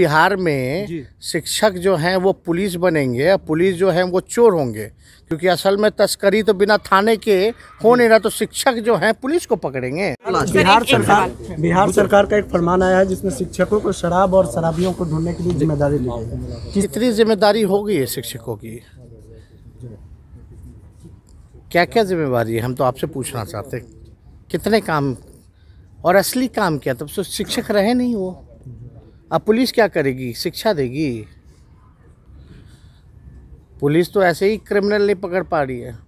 बिहार में शिक्षक जो हैं वो पुलिस बनेंगे या पुलिस जो हैं वो चोर होंगे क्योंकि असल में तस्करी तो बिना थाने के हो नहीं रहा तो शिक्षक जो हैं पुलिस को पकड़ेंगे बिहार सरकार बिहार सरकार का एक फरमान आया है जिसमें शिक्षकों को शराब और शराबियों को ढूंढने के लिए जिम्मेदारी ली गई कितनी जिम्मेदारी होगी है शिक्षकों की क्या क्या जिम्मेदारी है हम तो आपसे पूछना चाहते कितने काम और असली काम क्या तब तो शिक्षक रहे नहीं वो अब पुलिस क्या करेगी शिक्षा देगी पुलिस तो ऐसे ही क्रिमिनल नहीं पकड़ पा रही है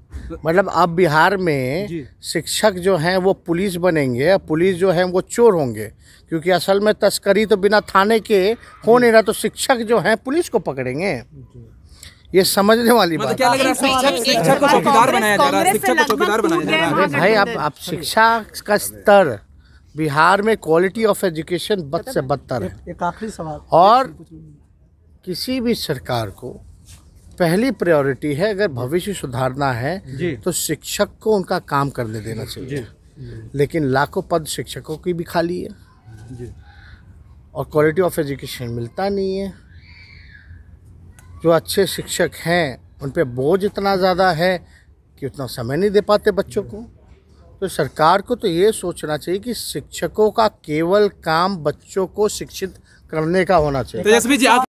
मतलब अब बिहार में शिक्षक जो हैं वो पुलिस बनेंगे पुलिस जो हैं वो चोर होंगे क्योंकि असल में तस्करी तो बिना थाने के हो नहीं रहा तो शिक्षक जो हैं पुलिस को पकड़ेंगे ये समझने वाली मतलब बात क्या लग रहा है शिक्षक को बनाया जा रहा है शिक्षक को बनाया जा रहा है भाई आप शिक्षा का स्तर बिहार में क्वालिटी ऑफ एजुकेशन बद से बदतर है एक आखिरी सवाल और किसी भी सरकार को पहली प्रायोरिटी है अगर भविष्य सुधारना है तो शिक्षक को उनका काम करने देना चाहिए लेकिन लाखों पद शिक्षकों की भी खाली है और क्वालिटी ऑफ एजुकेशन मिलता नहीं है जो अच्छे शिक्षक हैं उन पर बोझ इतना ज़्यादा है कि उतना समय नहीं दे पाते बच्चों को तो सरकार को तो ये सोचना चाहिए कि शिक्षकों का केवल काम बच्चों को शिक्षित करने का होना चाहिए तो